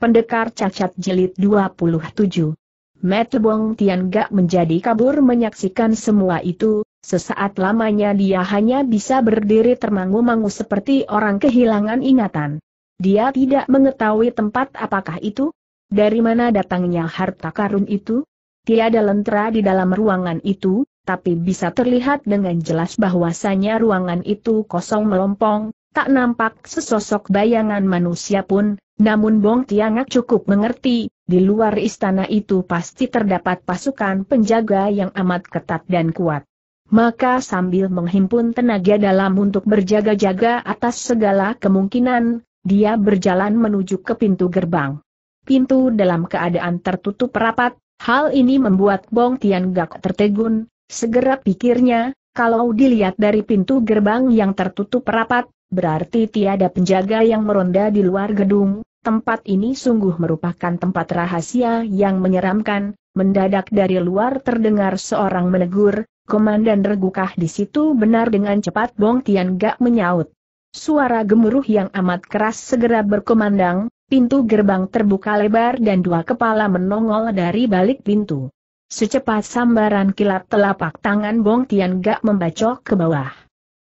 Pendekar Cacat Jilid 27 Metebong Tian Gak menjadi kabur menyaksikan semua itu, sesaat lamanya dia hanya bisa berdiri termangu-mangu seperti orang kehilangan ingatan. Dia tidak mengetahui tempat apakah itu, dari mana datangnya harta karun itu, tiada lentera di dalam ruangan itu, tapi bisa terlihat dengan jelas bahwasannya ruangan itu kosong melompong, tak nampak sesosok bayangan manusia pun, namun Bong Tiangak cukup mengerti, di luar istana itu pasti terdapat pasukan penjaga yang amat ketat dan kuat. Maka sambil menghimpun tenaga dalam untuk berjaga-jaga atas segala kemungkinan, dia berjalan menuju ke pintu gerbang. Pintu dalam keadaan tertutup rapat, hal ini membuat Bong Gak tertegun, segera pikirnya, kalau dilihat dari pintu gerbang yang tertutup rapat, berarti tiada penjaga yang meronda di luar gedung, tempat ini sungguh merupakan tempat rahasia yang menyeramkan, mendadak dari luar terdengar seorang menegur, Komandan Regukah di situ benar dengan cepat Bong Tian Gak menyaut. Suara gemuruh yang amat keras segera berkomandang, pintu gerbang terbuka lebar dan dua kepala menongol dari balik pintu. Secepat sambaran kilat telapak tangan Bong Tian Gak membacok ke bawah.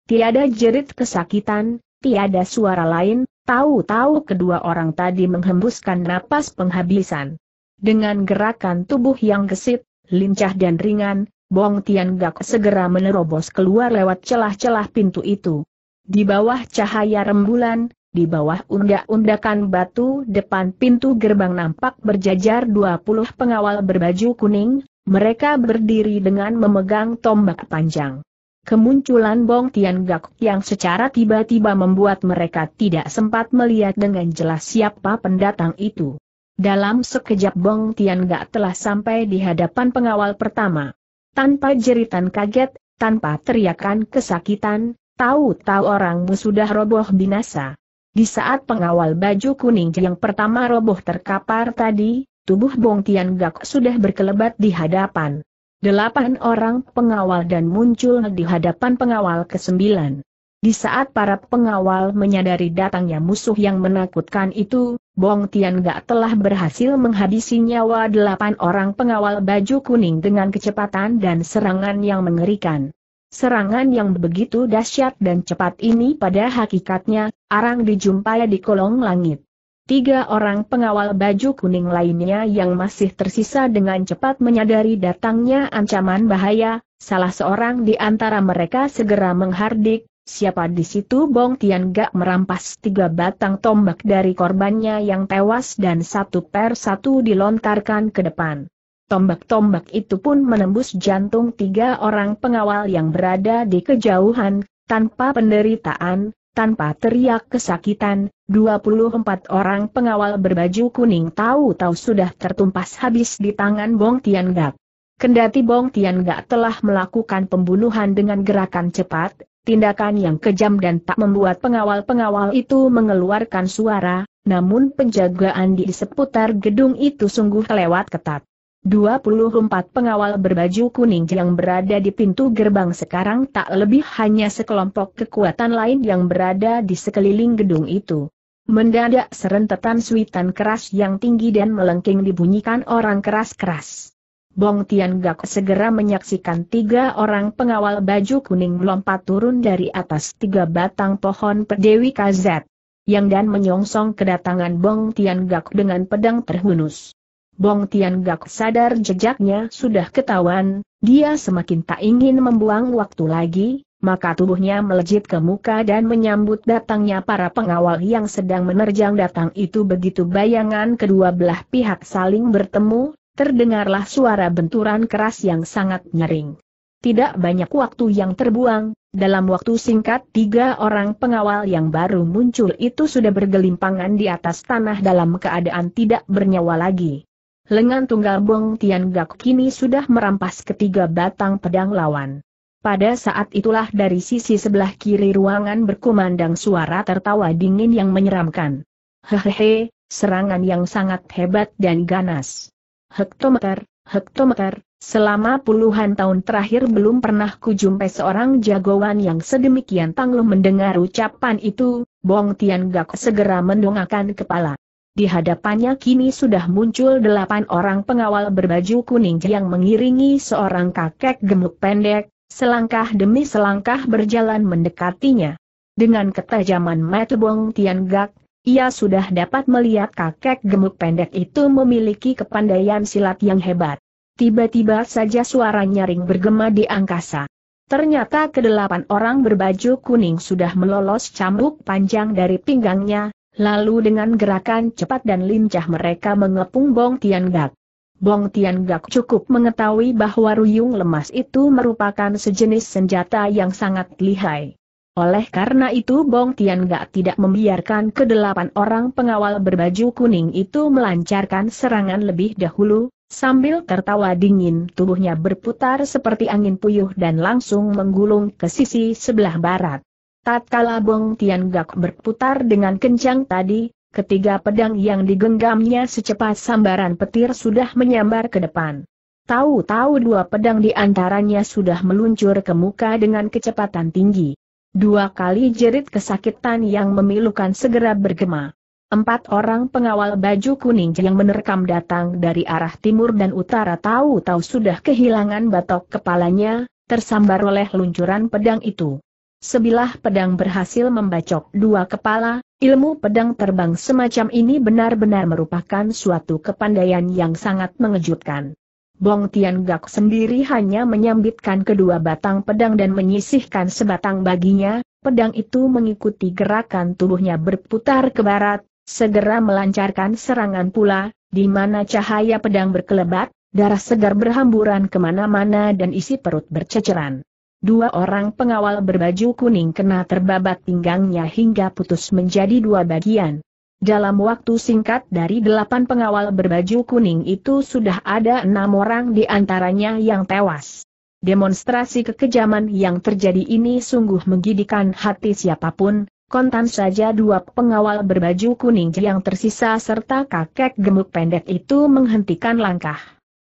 Tiada jerit kesakitan, tiada suara lain, tahu-tahu kedua orang tadi menghembuskan napas penghabisan. Dengan gerakan tubuh yang gesit, lincah dan ringan, Bong Tian Gak segera menerobos keluar lewat celah-celah pintu itu. Di bawah cahaya rembulan, di bawah undak-undakan batu depan pintu gerbang nampak berjajar 20 pengawal berbaju kuning, mereka berdiri dengan memegang tombak panjang. Kemunculan Bong Tian Gak yang secara tiba-tiba membuat mereka tidak sempat melihat dengan jelas siapa pendatang itu. Dalam sekejap Bong Tian Gak telah sampai di hadapan pengawal pertama. Tanpa jeritan kaget, tanpa teriakan kesakitan, tahu-tahu orangmu sudah roboh binasa. Di saat pengawal baju kuning yang pertama roboh terkapar tadi, tubuh Bong Tian Gak sudah berkelebat di hadapan. Delapan orang pengawal dan muncul di hadapan pengawal kesembilan. Di saat para pengawal menyadari datangnya musuh yang menakutkan itu, Bong Tian Gak telah berhasil menghabisi nyawa delapan orang pengawal baju kuning dengan kecepatan dan serangan yang mengerikan. Serangan yang begitu dahsyat dan cepat ini pada hakikatnya, arang dijumpai di kolong langit. Tiga orang pengawal baju kuning lainnya yang masih tersisa dengan cepat menyadari datangnya ancaman bahaya, salah seorang di antara mereka segera menghardik, siapa di situ Bong Tian Gak merampas tiga batang tombak dari korbannya yang tewas dan satu per satu dilontarkan ke depan. Tombak-tombak itu pun menembus jantung tiga orang pengawal yang berada di kejauhan, tanpa penderitaan, tanpa teriak kesakitan, 24 orang pengawal berbaju kuning tahu-tahu sudah tertumpas habis di tangan Bong Tian Gak. Kendati Bong Tian Gak telah melakukan pembunuhan dengan gerakan cepat, tindakan yang kejam dan tak membuat pengawal-pengawal itu mengeluarkan suara, namun penjagaan di seputar gedung itu sungguh lewat ketat. 24 pengawal berbaju kuning yang berada di pintu gerbang sekarang tak lebih hanya sekelompok kekuatan lain yang berada di sekeliling gedung itu. Mendadak serentetan suitan keras yang tinggi dan melengking dibunyikan orang keras-keras. Bong Tian Gak segera menyaksikan tiga orang pengawal baju kuning melompat turun dari atas tiga batang pohon Dewi Kazet. Yang dan menyongsong kedatangan Bong Tian Gak dengan pedang terhunus. Bong Tian Gak sadar jejaknya sudah ketahuan, dia semakin tak ingin membuang waktu lagi, maka tubuhnya melejit ke muka dan menyambut datangnya para pengawal yang sedang menerjang datang itu begitu bayangan kedua belah pihak saling bertemu, terdengarlah suara benturan keras yang sangat nyering. Tidak banyak waktu yang terbuang, dalam waktu singkat tiga orang pengawal yang baru muncul itu sudah bergelimpangan di atas tanah dalam keadaan tidak bernyawa lagi lengan tunggal Bong Tian Gak kini sudah merampas ketiga batang pedang lawan. Pada saat itulah dari sisi sebelah kiri ruangan berkumandang suara tertawa dingin yang menyeramkan. Hehehe, serangan yang sangat hebat dan ganas. Hektometer, hektometer, selama puluhan tahun terakhir belum pernah kujumpai seorang jagoan yang sedemikian tangguh mendengar ucapan itu, Bong Tian Gak segera mendongakkan kepala. Di hadapannya kini sudah muncul delapan orang pengawal berbaju kuning yang mengiringi seorang kakek gemuk pendek, selangkah demi selangkah berjalan mendekatinya. Dengan ketajaman mata Tian Gak, ia sudah dapat melihat kakek gemuk pendek itu memiliki kepandaian silat yang hebat. Tiba-tiba saja suara nyaring bergema di angkasa. Ternyata kedelapan orang berbaju kuning sudah melolos cambuk panjang dari pinggangnya, Lalu dengan gerakan cepat dan lincah mereka mengepung Bong Tian Gak. Bong Tian Gak cukup mengetahui bahwa ruyung lemas itu merupakan sejenis senjata yang sangat lihai. Oleh karena itu Bong Tian Gak tidak membiarkan kedelapan orang pengawal berbaju kuning itu melancarkan serangan lebih dahulu, sambil tertawa dingin tubuhnya berputar seperti angin puyuh dan langsung menggulung ke sisi sebelah barat. Tatkala Bong Gak berputar dengan kencang tadi, ketiga pedang yang digenggamnya secepat sambaran petir sudah menyambar ke depan. Tahu-tahu dua pedang di antaranya sudah meluncur ke muka dengan kecepatan tinggi. Dua kali jerit kesakitan yang memilukan segera bergema. Empat orang pengawal baju kuning yang menerkam datang dari arah timur dan utara tahu-tahu sudah kehilangan batok kepalanya, tersambar oleh luncuran pedang itu. Sebilah pedang berhasil membacok dua kepala, ilmu pedang terbang semacam ini benar-benar merupakan suatu kepandaian yang sangat mengejutkan. Bong Tian Gak sendiri hanya menyambitkan kedua batang pedang dan menyisihkan sebatang baginya, pedang itu mengikuti gerakan tubuhnya berputar ke barat, segera melancarkan serangan pula, di mana cahaya pedang berkelebat, darah segar berhamburan kemana-mana dan isi perut berceceran. Dua orang pengawal berbaju kuning kena terbabat pinggangnya hingga putus menjadi dua bagian. Dalam waktu singkat dari delapan pengawal berbaju kuning itu sudah ada enam orang di antaranya yang tewas. Demonstrasi kekejaman yang terjadi ini sungguh menggidikan hati siapapun, kontan saja dua pengawal berbaju kuning yang tersisa serta kakek gemuk pendek itu menghentikan langkah.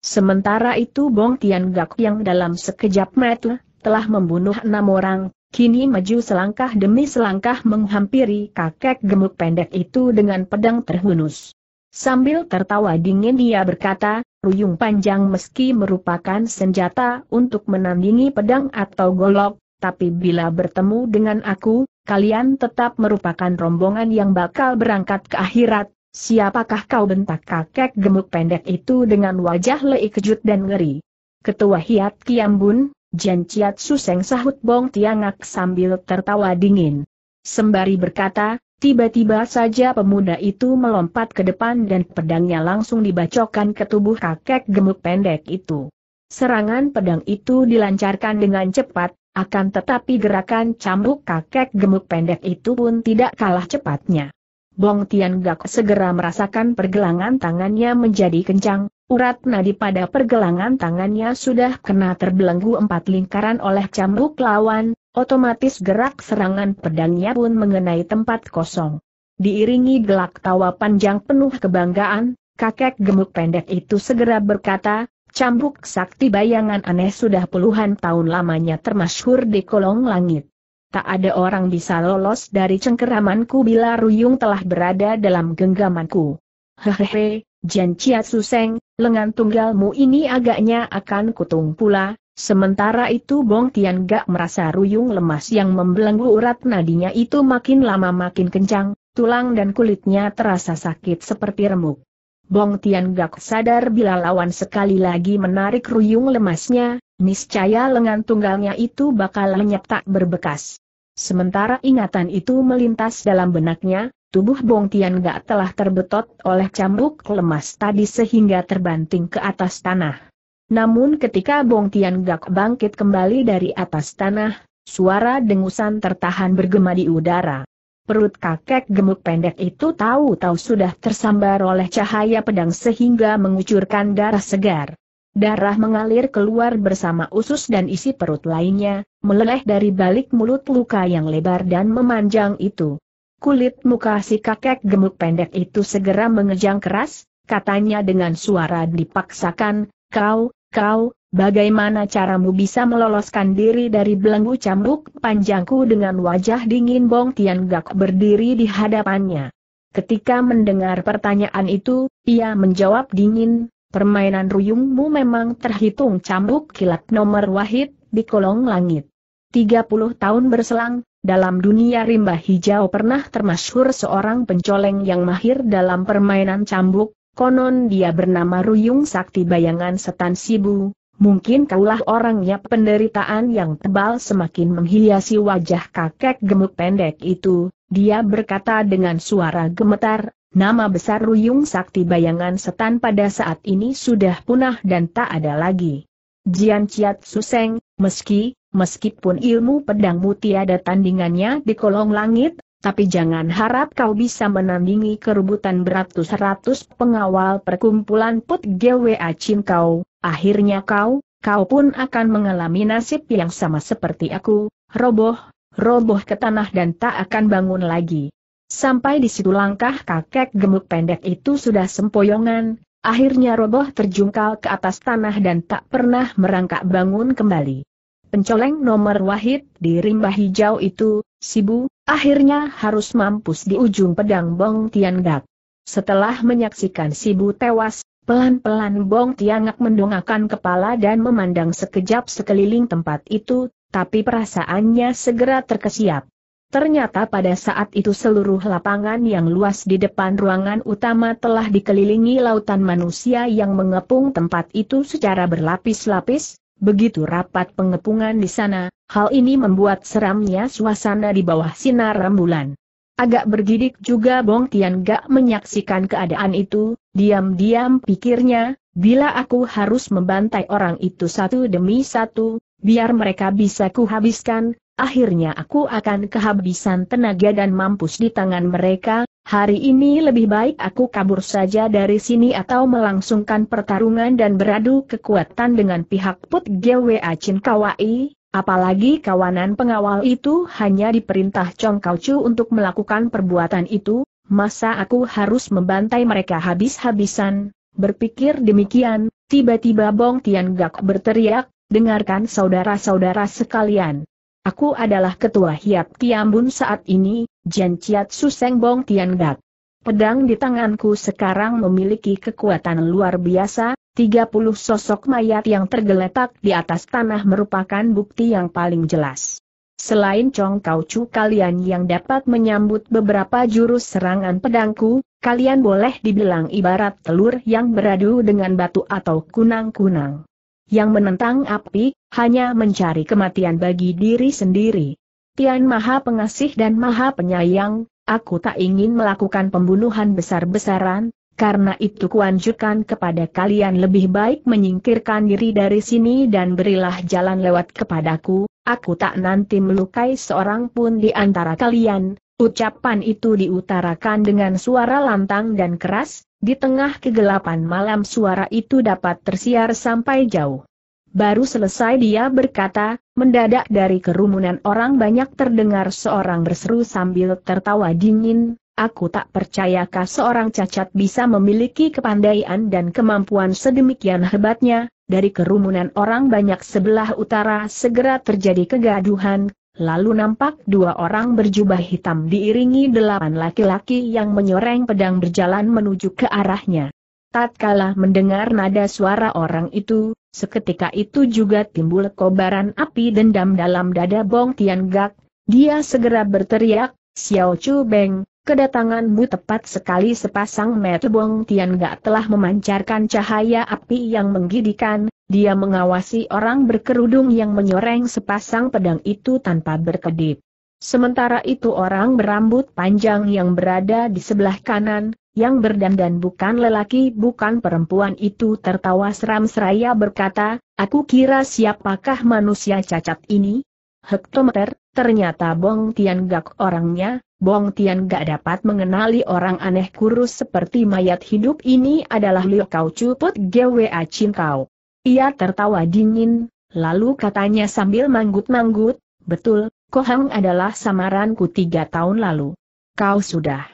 Sementara itu Bong Tian Gak yang dalam sekejap mata telah membunuh enam orang, kini maju selangkah demi selangkah menghampiri kakek gemuk pendek itu dengan pedang terhunus. Sambil tertawa dingin dia berkata, ruyung panjang meski merupakan senjata untuk menandingi pedang atau golok, tapi bila bertemu dengan aku, kalian tetap merupakan rombongan yang bakal berangkat ke akhirat. Siapakah kau bentak kakek gemuk pendek itu dengan wajah leik kejut dan ngeri? Ketua Hiat Kiambun, Jen suseng Suseng sahut Bong Tiangak sambil tertawa dingin. Sembari berkata, tiba-tiba saja pemuda itu melompat ke depan dan pedangnya langsung dibacokkan ke tubuh kakek gemuk pendek itu. Serangan pedang itu dilancarkan dengan cepat, akan tetapi gerakan cambuk kakek gemuk pendek itu pun tidak kalah cepatnya. Bong Tiangak segera merasakan pergelangan tangannya menjadi kencang, Urat nadi pada pergelangan tangannya sudah kena terbelenggu empat lingkaran oleh cambuk lawan, otomatis gerak serangan pedangnya pun mengenai tempat kosong. Diiringi gelak tawa panjang penuh kebanggaan, kakek gemuk pendek itu segera berkata, cambuk sakti bayangan aneh sudah puluhan tahun lamanya termasyhur di kolong langit. Tak ada orang bisa lolos dari cengkeramanku bila Ruyung telah berada dalam genggamanku. Hehehe, Jan Chiatsu Seng, lengan tunggalmu ini agaknya akan kutung pula, sementara itu Bong Tian Gak merasa ruyung lemas yang membelenggu urat nadinya itu makin lama makin kencang, tulang dan kulitnya terasa sakit seperti remuk. Bong Tian Gak sadar bila lawan sekali lagi menarik ruyung lemasnya, niscaya lengan tunggalnya itu bakal lenyap tak berbekas. Sementara ingatan itu melintas dalam benaknya, Tubuh Bong Tian Gak telah terbetot oleh cambuk lemas tadi sehingga terbanting ke atas tanah. Namun ketika Bong Tian Gak bangkit kembali dari atas tanah, suara dengusan tertahan bergema di udara. Perut kakek gemuk pendek itu tahu-tahu sudah tersambar oleh cahaya pedang sehingga mengucurkan darah segar. Darah mengalir keluar bersama usus dan isi perut lainnya, meleleh dari balik mulut luka yang lebar dan memanjang itu. Kulit muka si kakek gemuk pendek itu segera mengejang keras, katanya dengan suara dipaksakan, kau, kau, bagaimana caramu bisa meloloskan diri dari belenggu cambuk panjangku dengan wajah dingin Bong gak berdiri di hadapannya. Ketika mendengar pertanyaan itu, ia menjawab dingin, permainan ruyungmu memang terhitung cambuk kilat nomor wahid di kolong langit. 30 tahun berselang, dalam dunia rimba hijau pernah termasyhur seorang pencoleng yang mahir dalam permainan cambuk, konon dia bernama Ruyung Sakti Bayangan Setan Sibu. Mungkin kaulah orangnya penderitaan yang tebal semakin menghiasi wajah kakek gemuk pendek itu, dia berkata dengan suara gemetar, nama besar Ruyung Sakti Bayangan Setan pada saat ini sudah punah dan tak ada lagi. Jian Ciat Suseng, meski, meskipun ilmu pedangmu tiada tandingannya di kolong langit, tapi jangan harap kau bisa menandingi kerubutan beratus-ratus pengawal perkumpulan Put GWA Chin kau, akhirnya kau, kau pun akan mengalami nasib yang sama seperti aku, roboh, roboh ke tanah dan tak akan bangun lagi. Sampai di situ langkah kakek gemuk pendek itu sudah sempoyongan, Akhirnya roboh terjungkal ke atas tanah dan tak pernah merangkak bangun kembali. Pencoleng nomor wahid di rimba hijau itu, Sibu, akhirnya harus mampus di ujung pedang Bong Tiangdak. Setelah menyaksikan Sibu tewas, pelan-pelan Bong Tiangak mendongakkan kepala dan memandang sekejap sekeliling tempat itu, tapi perasaannya segera terkesiap. Ternyata pada saat itu seluruh lapangan yang luas di depan ruangan utama telah dikelilingi lautan manusia yang mengepung tempat itu secara berlapis-lapis, begitu rapat pengepungan di sana, hal ini membuat seramnya suasana di bawah sinar rembulan. Agak bergidik juga Bong Tian Gak menyaksikan keadaan itu, diam-diam pikirnya, bila aku harus membantai orang itu satu demi satu, biar mereka bisa kuhabiskan, akhirnya aku akan kehabisan tenaga dan mampus di tangan mereka, hari ini lebih baik aku kabur saja dari sini atau melangsungkan pertarungan dan beradu kekuatan dengan pihak Put GWA Chin Kawai, apalagi kawanan pengawal itu hanya diperintah Chong Kau Chu untuk melakukan perbuatan itu, masa aku harus membantai mereka habis-habisan, berpikir demikian, tiba-tiba Bong Tian Gak berteriak, dengarkan saudara-saudara sekalian. Aku adalah ketua Hiap Tiambun saat ini, Jian Susengbong Tian Gat. Pedang di tanganku sekarang memiliki kekuatan luar biasa, 30 sosok mayat yang tergeletak di atas tanah merupakan bukti yang paling jelas. Selain Chong Kau Chu kalian yang dapat menyambut beberapa jurus serangan pedangku, kalian boleh dibilang ibarat telur yang beradu dengan batu atau kunang-kunang. Yang menentang api, hanya mencari kematian bagi diri sendiri. Tian Maha Pengasih dan Maha Penyayang, aku tak ingin melakukan pembunuhan besar-besaran, karena itu kuanjurkan kepada kalian lebih baik menyingkirkan diri dari sini dan berilah jalan lewat kepadaku, aku tak nanti melukai seorang pun di antara kalian, Ucapan itu diutarakan dengan suara lantang dan keras, di tengah kegelapan malam suara itu dapat tersiar sampai jauh. Baru selesai dia berkata, mendadak dari kerumunan orang banyak terdengar seorang berseru sambil tertawa dingin, aku tak percayakah seorang cacat bisa memiliki kepandaian dan kemampuan sedemikian hebatnya, dari kerumunan orang banyak sebelah utara segera terjadi kegaduhan, Lalu nampak dua orang berjubah hitam diiringi delapan laki-laki yang menyoreng pedang berjalan menuju ke arahnya. Tatkala mendengar nada suara orang itu, seketika itu juga timbul kobaran api dendam dalam dada Bong Tian Gak. Dia segera berteriak, Xiao Chu Beng, kedatanganmu tepat sekali sepasang mata Bong Tian Gak telah memancarkan cahaya api yang menggidikan, dia mengawasi orang berkerudung yang menyoreng sepasang pedang itu tanpa berkedip. Sementara itu orang berambut panjang yang berada di sebelah kanan, yang berdandan bukan lelaki bukan perempuan itu tertawa seram seraya berkata, Aku kira siapakah manusia cacat ini? Hektometer, ternyata Bong Tian Gak orangnya, Bong Tian Gak dapat mengenali orang aneh kurus seperti mayat hidup ini adalah Liu Kau Cuput Gwa Chin Kau. Ia tertawa dingin, lalu katanya sambil manggut-manggut, betul, Kohang adalah samaranku tiga tahun lalu. Kau sudah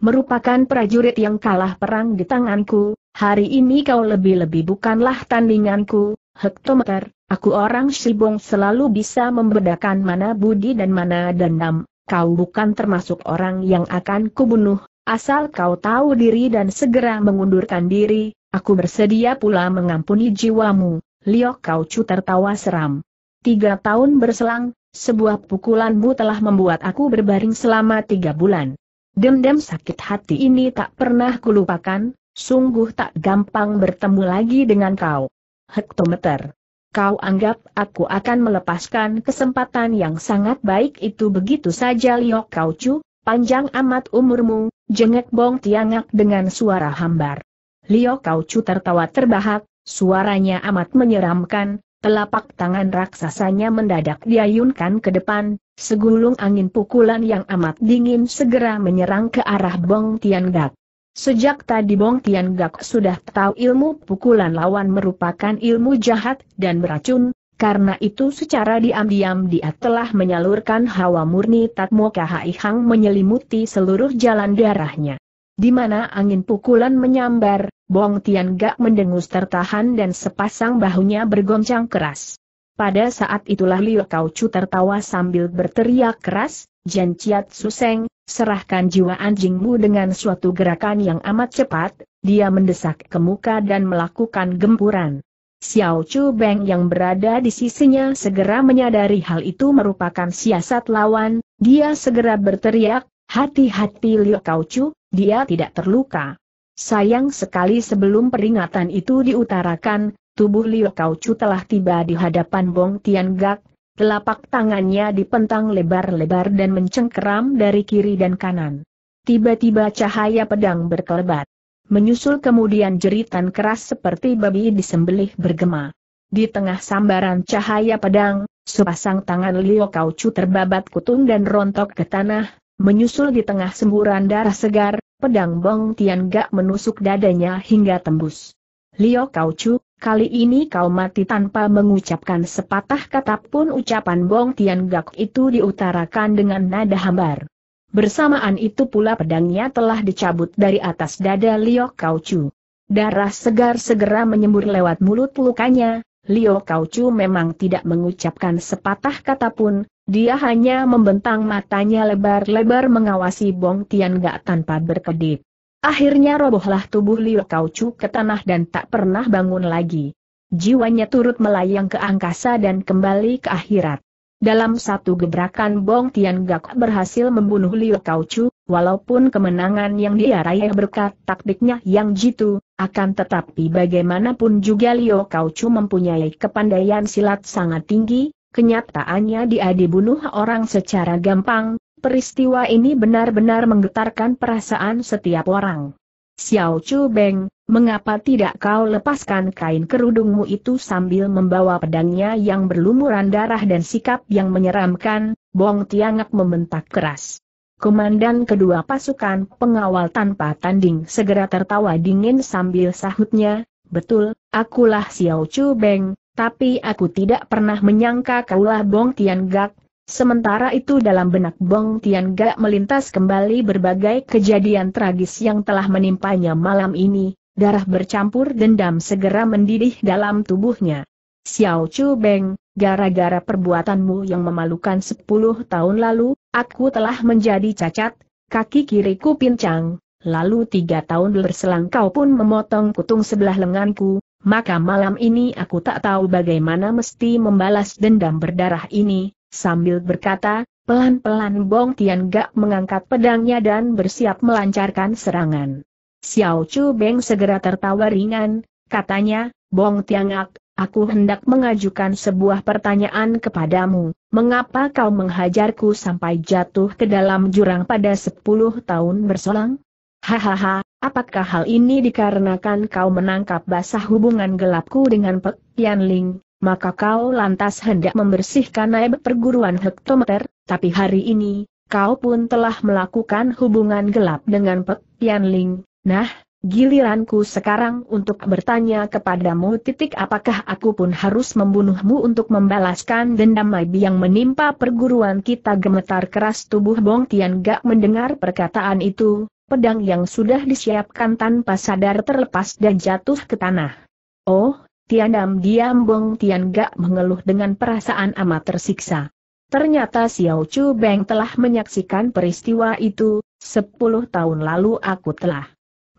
merupakan prajurit yang kalah perang di tanganku, hari ini kau lebih-lebih bukanlah tandinganku, hektometer, aku orang Shibong selalu bisa membedakan mana budi dan mana dendam, kau bukan termasuk orang yang akan kubunuh, asal kau tahu diri dan segera mengundurkan diri, Aku bersedia pula mengampuni jiwamu, Liok Kau Chu tertawa seram. Tiga tahun berselang, sebuah pukulanmu telah membuat aku berbaring selama tiga bulan. Dendam sakit hati ini tak pernah kulupakan, sungguh tak gampang bertemu lagi dengan kau. Hektometer. Kau anggap aku akan melepaskan kesempatan yang sangat baik itu begitu saja Liok Kau Chu, panjang amat umurmu, jengek Bong Tiangak dengan suara hambar kau Kaucu tertawa terbahak, suaranya amat menyeramkan, telapak tangan raksasanya mendadak diayunkan ke depan, segulung angin pukulan yang amat dingin segera menyerang ke arah Bong Tian Gak. Sejak tadi Bong Tian Gak sudah tahu ilmu pukulan lawan merupakan ilmu jahat dan beracun, karena itu secara diam-diam dia telah menyalurkan hawa murni Tatmo Kahai Hang menyelimuti seluruh jalan darahnya. Di mana angin pukulan menyambar, Bong Tian Gak mendengus tertahan dan sepasang bahunya bergoncang keras. Pada saat itulah Liu Kau Chu tertawa sambil berteriak keras, Jan Chiat Suseng, serahkan jiwa anjingmu dengan suatu gerakan yang amat cepat, dia mendesak ke muka dan melakukan gempuran. Xiao Chu Beng yang berada di sisinya segera menyadari hal itu merupakan siasat lawan, dia segera berteriak, Hati-hati Liu Kaucu, dia tidak terluka. Sayang sekali sebelum peringatan itu diutarakan, tubuh Liu Kaucu telah tiba di hadapan Bong Tian Gak. telapak tangannya dipentang lebar-lebar dan mencengkeram dari kiri dan kanan. Tiba-tiba cahaya pedang berkelebat. Menyusul kemudian jeritan keras seperti babi disembelih bergema. Di tengah sambaran cahaya pedang, sepasang tangan Liu Kaucu terbabat kutung dan rontok ke tanah, Menyusul di tengah semburan darah segar, pedang Bong Tian Gak menusuk dadanya hingga tembus. Lio Kau Chu, kali ini kau mati tanpa mengucapkan sepatah kata pun ucapan Bong Tian Gak itu diutarakan dengan nada hambar. Bersamaan itu pula pedangnya telah dicabut dari atas dada Lio Kau Chu. Darah segar segera menyembur lewat mulut lukanya, Liu Kaucu memang tidak mengucapkan sepatah kata pun, dia hanya membentang matanya lebar-lebar mengawasi Bong Tian Gak tanpa berkedip. Akhirnya robohlah tubuh Liu Kaucu ke tanah dan tak pernah bangun lagi. Jiwanya turut melayang ke angkasa dan kembali ke akhirat. Dalam satu gebrakan Bong Tian Gak berhasil membunuh Liu Kaucu, Walaupun kemenangan yang dia raih berkat taktiknya yang jitu, akan tetapi bagaimanapun juga Liu Kaucu mempunyai kepandaian silat sangat tinggi, kenyataannya dia dibunuh orang secara gampang, peristiwa ini benar-benar menggetarkan perasaan setiap orang. Xiao Chu Beng, mengapa tidak kau lepaskan kain kerudungmu itu sambil membawa pedangnya yang berlumuran darah dan sikap yang menyeramkan, Bong Tiangak membentak keras. Komandan kedua pasukan pengawal tanpa tanding segera tertawa dingin sambil sahutnya, betul, akulah Xiao Chu Beng, tapi aku tidak pernah menyangka kaulah Bong Tian Gak. Sementara itu dalam benak Bong Tian Gak melintas kembali berbagai kejadian tragis yang telah menimpanya malam ini, darah bercampur dendam segera mendidih dalam tubuhnya. Xiao Chu Beng, gara-gara perbuatanmu yang memalukan 10 tahun lalu, Aku telah menjadi cacat, kaki kiriku pincang, lalu tiga tahun berselang kau pun memotong kutung sebelah lenganku, maka malam ini aku tak tahu bagaimana mesti membalas dendam berdarah ini, sambil berkata, pelan-pelan Bong Tian Gak mengangkat pedangnya dan bersiap melancarkan serangan. Xiao Chu Beng segera tertawa ringan, katanya, Bong Tian Gak, Aku hendak mengajukan sebuah pertanyaan kepadamu, mengapa kau menghajarku sampai jatuh ke dalam jurang pada sepuluh tahun berselang? Hahaha, apakah hal ini dikarenakan kau menangkap basah hubungan gelapku dengan Pek Tian Ling, maka kau lantas hendak membersihkan naib perguruan hektometer, tapi hari ini, kau pun telah melakukan hubungan gelap dengan Pek Tian Ling, nah, Giliranku sekarang untuk bertanya kepadamu titik apakah aku pun harus membunuhmu untuk membalaskan dendam Maibi yang menimpa perguruan kita gemetar keras tubuh Bong Tian Gak mendengar perkataan itu, pedang yang sudah disiapkan tanpa sadar terlepas dan jatuh ke tanah. Oh, Tian Dam diam Bong Tian Gak mengeluh dengan perasaan amat tersiksa. Ternyata Xiao Chu Beng telah menyaksikan peristiwa itu, sepuluh tahun lalu aku telah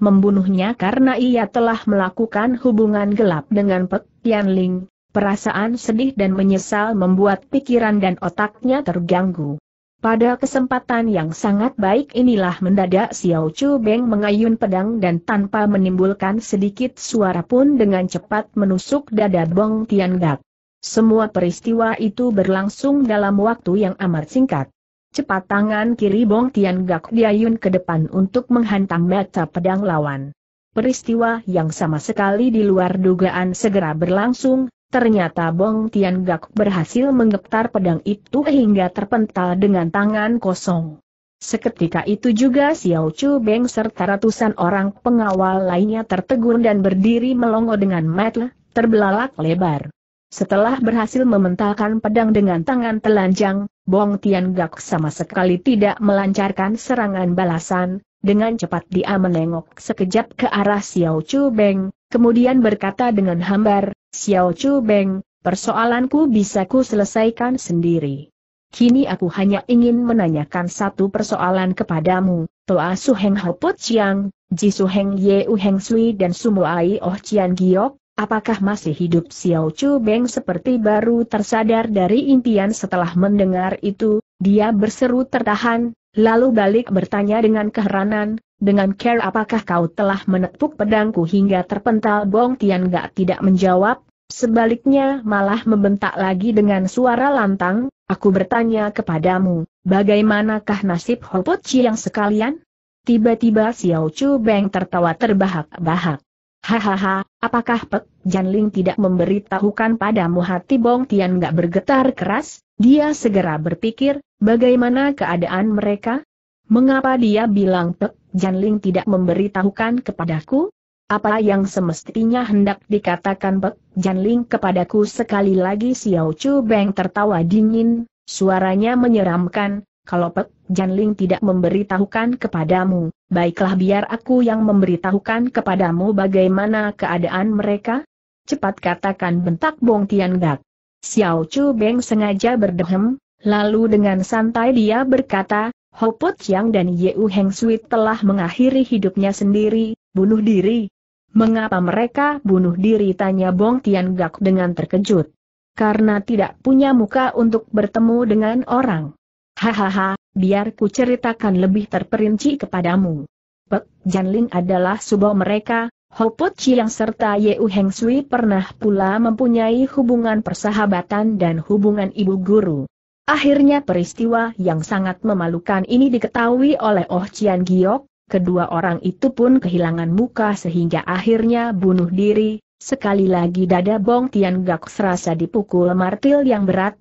membunuhnya karena ia telah melakukan hubungan gelap dengan Pek Tianling. Perasaan sedih dan menyesal membuat pikiran dan otaknya terganggu. Pada kesempatan yang sangat baik inilah mendadak Xiao Chu Beng mengayun pedang dan tanpa menimbulkan sedikit suara pun dengan cepat menusuk dada Bong Tian Gak. Semua peristiwa itu berlangsung dalam waktu yang amat singkat. Cepat tangan kiri Bong Tian Gak diayun ke depan untuk menghantam mata pedang lawan. Peristiwa yang sama sekali di luar dugaan segera berlangsung, ternyata Bong Tian Gak berhasil menggetar pedang itu hingga terpental dengan tangan kosong. Seketika itu juga Xiao Chu Beng serta ratusan orang pengawal lainnya tertegun dan berdiri melongo dengan mata terbelalak lebar. Setelah berhasil mementalkan pedang dengan tangan telanjang, Bong Tian gak sama sekali tidak melancarkan serangan balasan, dengan cepat dia menengok sekejap ke arah Xiao Chu Beng, kemudian berkata dengan hambar, Xiao Chu Beng, persoalanku bisa ku selesaikan sendiri. Kini aku hanya ingin menanyakan satu persoalan kepadamu, Toa Ho Hopot Chiang, Ji Su Heng Ye Uheng Sui dan Ai Oh Chiang Giok, Apakah masih hidup Xiao Chu Beng seperti baru tersadar dari impian setelah mendengar itu, dia berseru tertahan, lalu balik bertanya dengan keheranan, dengan care apakah kau telah menepuk pedangku hingga terpental Bong Tian gak tidak menjawab, sebaliknya malah membentak lagi dengan suara lantang, aku bertanya kepadamu, bagaimanakah nasib Chi yang sekalian? Tiba-tiba Xiao Chu Beng tertawa terbahak-bahak. Hahaha, apakah Pek Janling tidak memberitahukan padamu hati Bong Tian gak bergetar keras? Dia segera berpikir, bagaimana keadaan mereka? Mengapa dia bilang Pek Janling tidak memberitahukan kepadaku? Apa yang semestinya hendak dikatakan Pek Janling kepadaku sekali lagi Xiao Chu Beng tertawa dingin, suaranya menyeramkan, kalau Pek Janling tidak memberitahukan kepadamu, baiklah biar aku yang memberitahukan kepadamu bagaimana keadaan mereka? Cepat katakan bentak Bong Tian Gak. Xiao Chu Beng sengaja berdehem, lalu dengan santai dia berkata, Put Yang dan Ye Yeu Heng Sui telah mengakhiri hidupnya sendiri, bunuh diri. Mengapa mereka bunuh diri tanya Bong Tian Gak dengan terkejut. Karena tidak punya muka untuk bertemu dengan orang. Hahaha, biar ku ceritakan lebih terperinci kepadamu. Pek Janling adalah subo mereka, Hoput Chiang serta U Heng Sui pernah pula mempunyai hubungan persahabatan dan hubungan ibu guru. Akhirnya peristiwa yang sangat memalukan ini diketahui oleh Oh Chian Giok, kedua orang itu pun kehilangan muka sehingga akhirnya bunuh diri, sekali lagi dada Bong Tian Gak serasa dipukul martil yang berat,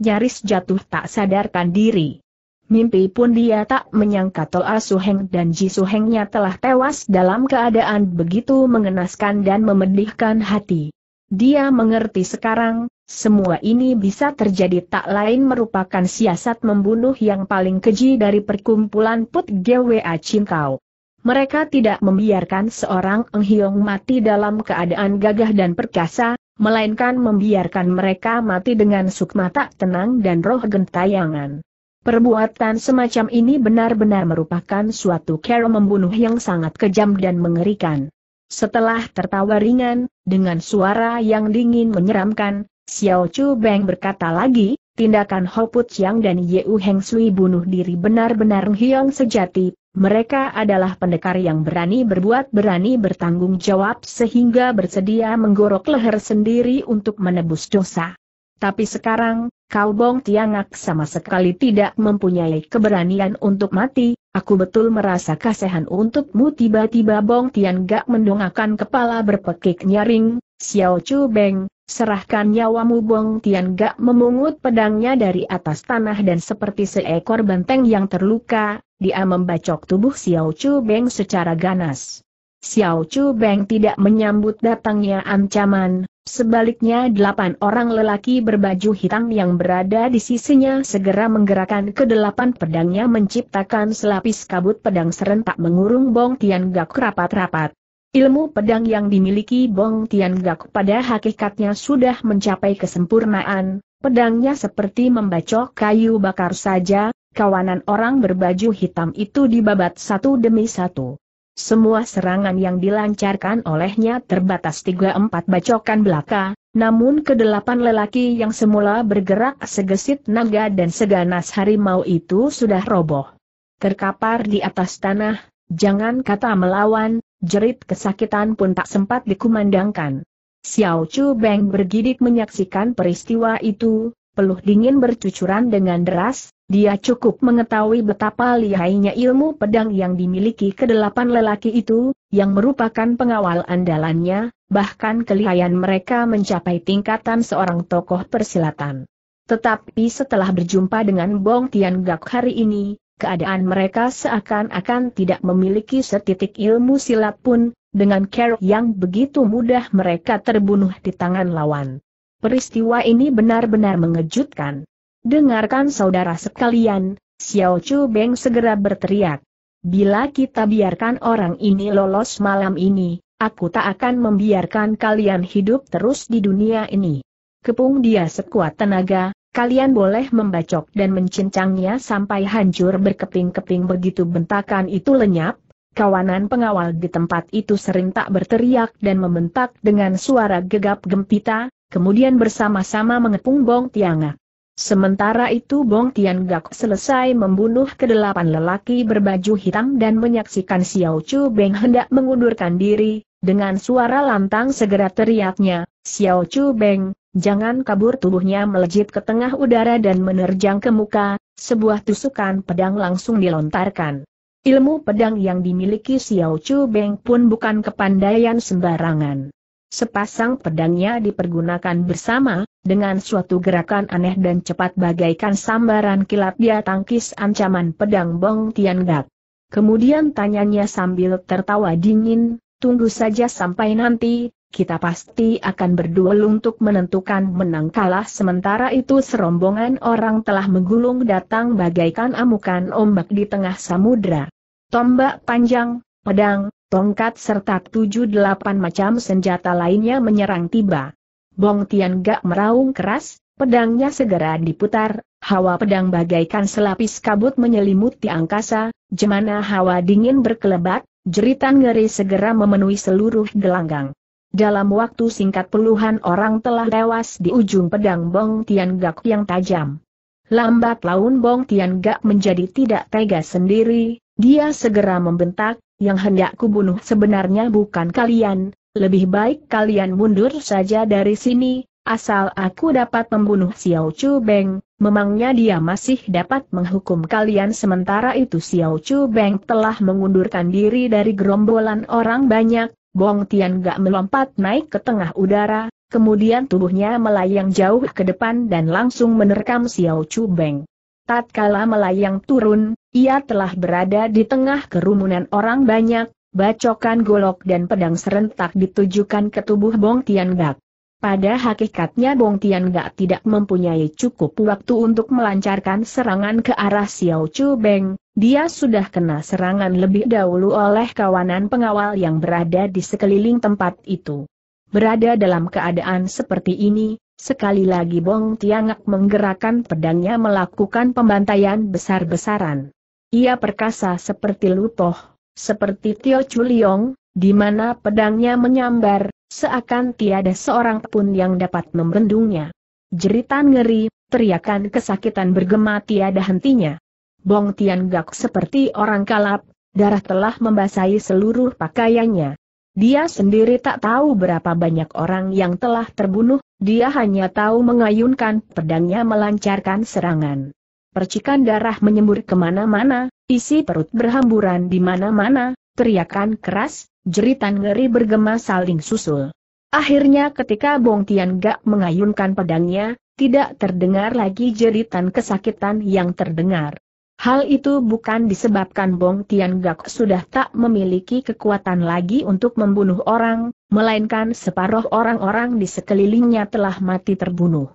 nyaris jatuh tak sadarkan diri. Mimpi pun dia tak menyangka Tol Asuheng dan Ji Suhengnya telah tewas dalam keadaan begitu mengenaskan dan memedihkan hati. Dia mengerti sekarang, semua ini bisa terjadi tak lain merupakan siasat membunuh yang paling keji dari perkumpulan Put GWA Cinkau. Mereka tidak membiarkan seorang Eng mati dalam keadaan gagah dan perkasa, melainkan membiarkan mereka mati dengan sukma tak tenang dan roh gentayangan. Perbuatan semacam ini benar-benar merupakan suatu cara membunuh yang sangat kejam dan mengerikan. Setelah tertawa ringan, dengan suara yang dingin menyeramkan, Xiao Chu Beng berkata lagi, tindakan Hoput Chiang dan Yeu Heng Sui bunuh diri benar-benar hiong sejati, mereka adalah pendekar yang berani berbuat berani bertanggung jawab sehingga bersedia menggorok leher sendiri untuk menebus dosa. Tapi sekarang, kau Bong Tiangak sama sekali tidak mempunyai keberanian untuk mati, aku betul merasa kasihan untukmu tiba-tiba Bong Tiangak mendongakkan kepala berpekik nyaring, Xiao Chu Beng, Serahkan nyawamu Bong Tian Gak memungut pedangnya dari atas tanah dan seperti seekor benteng yang terluka, dia membacok tubuh Xiao Chu Beng secara ganas. Xiao Chu Beng tidak menyambut datangnya ancaman, sebaliknya delapan orang lelaki berbaju hitam yang berada di sisinya segera menggerakkan kedelapan pedangnya menciptakan selapis kabut pedang serentak mengurung Bong Tian Gak rapat-rapat. Ilmu pedang yang dimiliki Bong Tian Gak pada hakikatnya sudah mencapai kesempurnaan, pedangnya seperti membacok kayu bakar saja, kawanan orang berbaju hitam itu dibabat satu demi satu. Semua serangan yang dilancarkan olehnya terbatas tiga empat bacokan belaka, namun kedelapan lelaki yang semula bergerak segesit naga dan seganas harimau itu sudah roboh. Terkapar di atas tanah, jangan kata melawan, jerit kesakitan pun tak sempat dikumandangkan. Xiao Chu Beng bergidik menyaksikan peristiwa itu, peluh dingin bercucuran dengan deras, dia cukup mengetahui betapa lihainya ilmu pedang yang dimiliki kedelapan lelaki itu, yang merupakan pengawal andalannya, bahkan kelihayan mereka mencapai tingkatan seorang tokoh persilatan. Tetapi setelah berjumpa dengan Bong Tian Gak hari ini, keadaan mereka seakan-akan tidak memiliki setitik ilmu silat pun, dengan care yang begitu mudah mereka terbunuh di tangan lawan. Peristiwa ini benar-benar mengejutkan. Dengarkan saudara sekalian, Xiao Chu Beng segera berteriak. Bila kita biarkan orang ini lolos malam ini, aku tak akan membiarkan kalian hidup terus di dunia ini. Kepung dia sekuat tenaga, Kalian boleh membacok dan mencincangnya sampai hancur berkeping-keping begitu bentakan itu lenyap. Kawanan pengawal di tempat itu sering tak berteriak dan membentak dengan suara gegap gempita, kemudian bersama-sama mengepung Bong Tianga. Sementara itu Bong Tian gak selesai membunuh kedelapan lelaki berbaju hitam dan menyaksikan Xiao Chu Beng hendak mengundurkan diri, dengan suara lantang segera teriaknya, Xiao Chu Beng, Jangan kabur tubuhnya melejit ke tengah udara dan menerjang ke muka, sebuah tusukan pedang langsung dilontarkan. Ilmu pedang yang dimiliki Xiao Chu Beng pun bukan kepandaian sembarangan. Sepasang pedangnya dipergunakan bersama, dengan suatu gerakan aneh dan cepat bagaikan sambaran kilat dia tangkis ancaman pedang Bong Tian Gak. Kemudian tanyanya sambil tertawa dingin, tunggu saja sampai nanti, kita pasti akan berduel untuk menentukan menang kalah. Sementara itu serombongan orang telah menggulung datang bagaikan amukan ombak di tengah samudra. Tombak panjang, pedang, tongkat serta tujuh delapan macam senjata lainnya menyerang tiba. Bong Tian Gak meraung keras, pedangnya segera diputar, hawa pedang bagaikan selapis kabut menyelimuti angkasa, jemana hawa dingin berkelebat, jeritan ngeri segera memenuhi seluruh gelanggang. Dalam waktu singkat puluhan orang telah tewas di ujung pedang Bong Tian gak yang tajam. Lambat laun Bong Tian gak menjadi tidak tega sendiri, dia segera membentak, yang hendak kubunuh sebenarnya bukan kalian, lebih baik kalian mundur saja dari sini, asal aku dapat membunuh Xiao Chu Beng, memangnya dia masih dapat menghukum kalian sementara itu Xiao Chu Beng telah mengundurkan diri dari gerombolan orang banyak, Bong Tian Gak melompat naik ke tengah udara, kemudian tubuhnya melayang jauh ke depan dan langsung menerkam Xiao Chu Beng. Tatkala melayang turun, ia telah berada di tengah kerumunan orang banyak, bacokan golok dan pedang serentak ditujukan ke tubuh Bong Tian Gak. Pada hakikatnya Bong Tian Gak tidak mempunyai cukup waktu untuk melancarkan serangan ke arah Xiao Chu Beng, dia sudah kena serangan lebih dahulu oleh kawanan pengawal yang berada di sekeliling tempat itu. Berada dalam keadaan seperti ini, sekali lagi Bong Tian gak menggerakkan pedangnya melakukan pembantaian besar-besaran. Ia perkasa seperti Lutoh, seperti Tio Liong, di mana pedangnya menyambar, seakan tiada seorang pun yang dapat membendungnya. Jeritan ngeri, teriakan kesakitan bergema tiada hentinya. Bong Tian Gak seperti orang kalap, darah telah membasahi seluruh pakaiannya. Dia sendiri tak tahu berapa banyak orang yang telah terbunuh, dia hanya tahu mengayunkan pedangnya melancarkan serangan. Percikan darah menyembur kemana-mana, isi perut berhamburan di mana-mana, teriakan keras, Jeritan ngeri bergema saling susul. Akhirnya ketika Bong Tian Gak mengayunkan pedangnya, tidak terdengar lagi jeritan kesakitan yang terdengar. Hal itu bukan disebabkan Bong Tian Gak sudah tak memiliki kekuatan lagi untuk membunuh orang, melainkan separuh orang-orang di sekelilingnya telah mati terbunuh.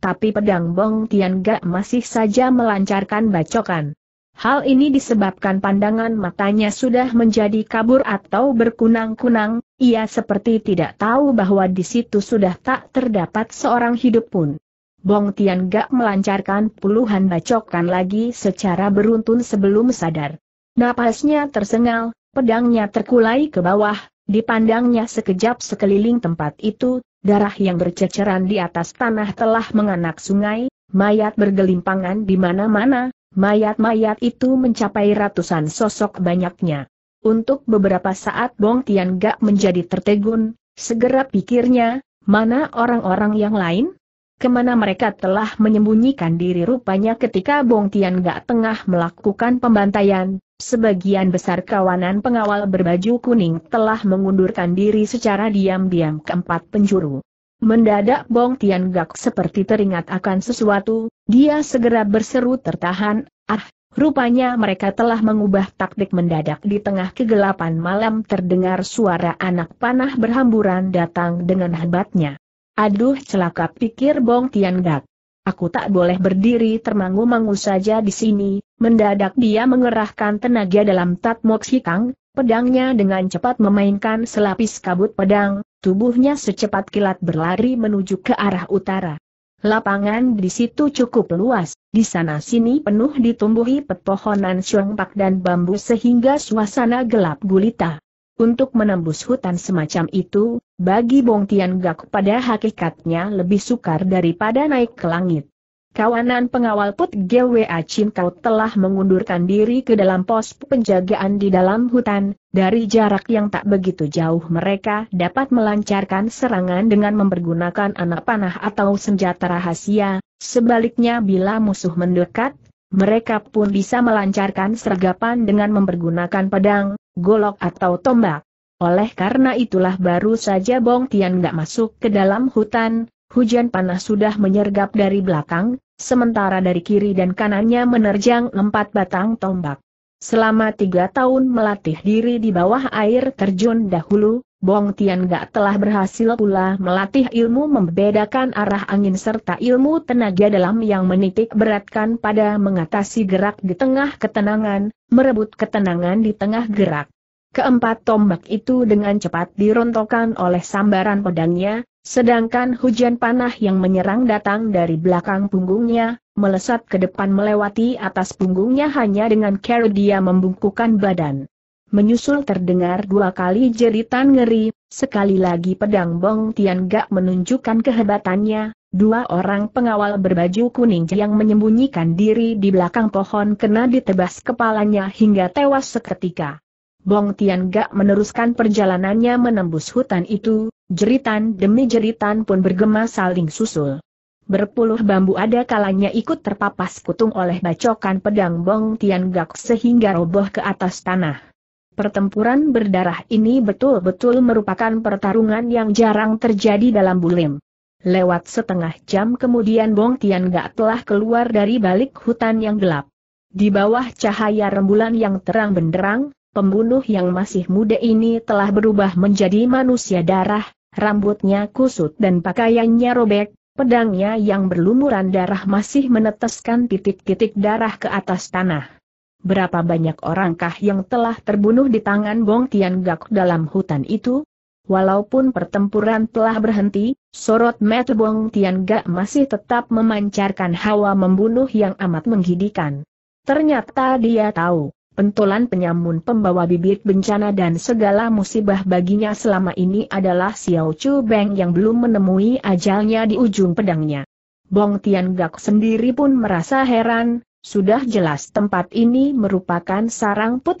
Tapi pedang Bong Tian Gak masih saja melancarkan bacokan. Hal ini disebabkan pandangan matanya sudah menjadi kabur atau berkunang-kunang, ia seperti tidak tahu bahwa di situ sudah tak terdapat seorang hidup pun. Bong Tian Gak melancarkan puluhan bacokan lagi secara beruntun sebelum sadar. Napasnya tersengal, pedangnya terkulai ke bawah, dipandangnya sekejap sekeliling tempat itu, darah yang berceceran di atas tanah telah menganak sungai, mayat bergelimpangan di mana-mana, Mayat-mayat itu mencapai ratusan sosok banyaknya. Untuk beberapa saat Bong Tian Gak menjadi tertegun, segera pikirnya, mana orang-orang yang lain? Kemana mereka telah menyembunyikan diri rupanya ketika Bong Tian Gak tengah melakukan pembantaian, sebagian besar kawanan pengawal berbaju kuning telah mengundurkan diri secara diam-diam ke empat penjuru. Mendadak Bong Tian Gak seperti teringat akan sesuatu, dia segera berseru tertahan, ah, rupanya mereka telah mengubah taktik mendadak di tengah kegelapan malam terdengar suara anak panah berhamburan datang dengan hebatnya. Aduh celaka pikir Bong Tian Gak. Aku tak boleh berdiri termangu-mangu saja di sini, mendadak dia mengerahkan tenaga dalam Tatmok kang. Pedangnya dengan cepat memainkan selapis kabut pedang, tubuhnya secepat kilat berlari menuju ke arah utara. Lapangan di situ cukup luas, di sana-sini penuh ditumbuhi pepohonan syongpak dan bambu sehingga suasana gelap gulita. Untuk menembus hutan semacam itu, bagi Bong Tian Gak pada hakikatnya lebih sukar daripada naik ke langit. Kawanan pengawal Put GWA Chin Kau telah mengundurkan diri ke dalam pos penjagaan di dalam hutan, dari jarak yang tak begitu jauh mereka dapat melancarkan serangan dengan mempergunakan anak panah atau senjata rahasia, sebaliknya bila musuh mendekat, mereka pun bisa melancarkan sergapan dengan mempergunakan pedang, golok atau tombak. Oleh karena itulah baru saja Bong Tian gak masuk ke dalam hutan, Hujan panas sudah menyergap dari belakang, sementara dari kiri dan kanannya menerjang empat batang tombak. Selama tiga tahun melatih diri di bawah air terjun dahulu, Bong Tian Gak telah berhasil pula melatih ilmu membedakan arah angin serta ilmu tenaga dalam yang menitik beratkan pada mengatasi gerak di tengah ketenangan, merebut ketenangan di tengah gerak. Keempat tombak itu dengan cepat dirontokkan oleh sambaran pedangnya, sedangkan hujan panah yang menyerang datang dari belakang punggungnya, melesat ke depan melewati atas punggungnya hanya dengan cara dia membungkukan badan. Menyusul terdengar dua kali jeritan ngeri, sekali lagi pedang Bong Tian Gak menunjukkan kehebatannya, dua orang pengawal berbaju kuning yang menyembunyikan diri di belakang pohon kena ditebas kepalanya hingga tewas seketika. Bong Tian Gak meneruskan perjalanannya menembus hutan itu, jeritan demi jeritan pun bergema saling susul. Berpuluh bambu ada kalanya ikut terpapas kutung oleh bacokan pedang Bong Tian Gak sehingga roboh ke atas tanah. Pertempuran berdarah ini betul-betul merupakan pertarungan yang jarang terjadi dalam bulim. Lewat setengah jam kemudian Bong Tian Gak telah keluar dari balik hutan yang gelap. Di bawah cahaya rembulan yang terang benderang, Pembunuh yang masih muda ini telah berubah menjadi manusia darah, rambutnya kusut dan pakaiannya robek, pedangnya yang berlumuran darah masih meneteskan titik-titik darah ke atas tanah. Berapa banyak orangkah yang telah terbunuh di tangan Bong Tian Gak dalam hutan itu? Walaupun pertempuran telah berhenti, sorot mata Bong Tian Gak masih tetap memancarkan hawa membunuh yang amat menggidikan. Ternyata dia tahu pentolan penyamun pembawa bibit bencana dan segala musibah baginya selama ini adalah Xiao Chu Beng yang belum menemui ajalnya di ujung pedangnya. Bong Tian Gak sendiri pun merasa heran, sudah jelas tempat ini merupakan sarang put